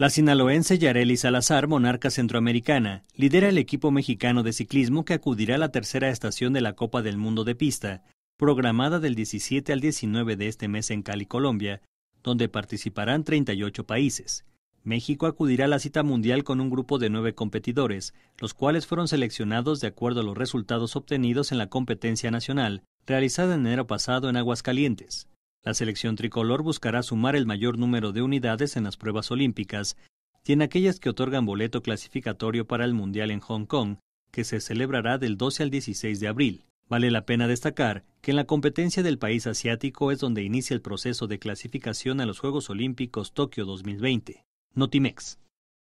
La sinaloense Yareli Salazar, monarca centroamericana, lidera el equipo mexicano de ciclismo que acudirá a la tercera estación de la Copa del Mundo de Pista, programada del 17 al 19 de este mes en Cali, Colombia, donde participarán 38 países. México acudirá a la cita mundial con un grupo de nueve competidores, los cuales fueron seleccionados de acuerdo a los resultados obtenidos en la competencia nacional, realizada en enero pasado en Aguascalientes. La selección tricolor buscará sumar el mayor número de unidades en las pruebas olímpicas y en aquellas que otorgan boleto clasificatorio para el Mundial en Hong Kong, que se celebrará del 12 al 16 de abril. Vale la pena destacar que en la competencia del país asiático es donde inicia el proceso de clasificación a los Juegos Olímpicos Tokio 2020. Notimex.